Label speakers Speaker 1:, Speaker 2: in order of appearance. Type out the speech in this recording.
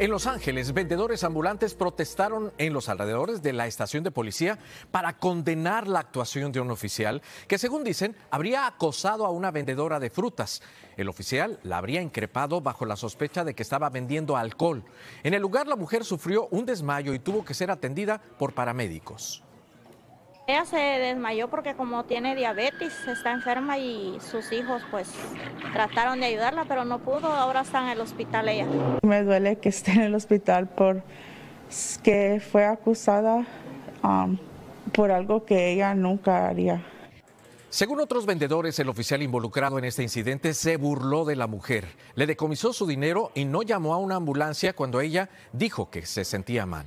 Speaker 1: En Los Ángeles, vendedores ambulantes protestaron en los alrededores de la estación de policía para condenar la actuación de un oficial que, según dicen, habría acosado a una vendedora de frutas. El oficial la habría increpado bajo la sospecha de que estaba vendiendo alcohol. En el lugar, la mujer sufrió un desmayo y tuvo que ser atendida por paramédicos.
Speaker 2: Ella se desmayó porque como tiene diabetes, está enferma y sus hijos pues trataron de ayudarla, pero no pudo, ahora está en el hospital ella.
Speaker 3: Me duele que esté en el hospital por que fue acusada um, por algo que ella nunca haría.
Speaker 1: Según otros vendedores, el oficial involucrado en este incidente se burló de la mujer, le decomisó su dinero y no llamó a una ambulancia cuando ella dijo que se sentía mal.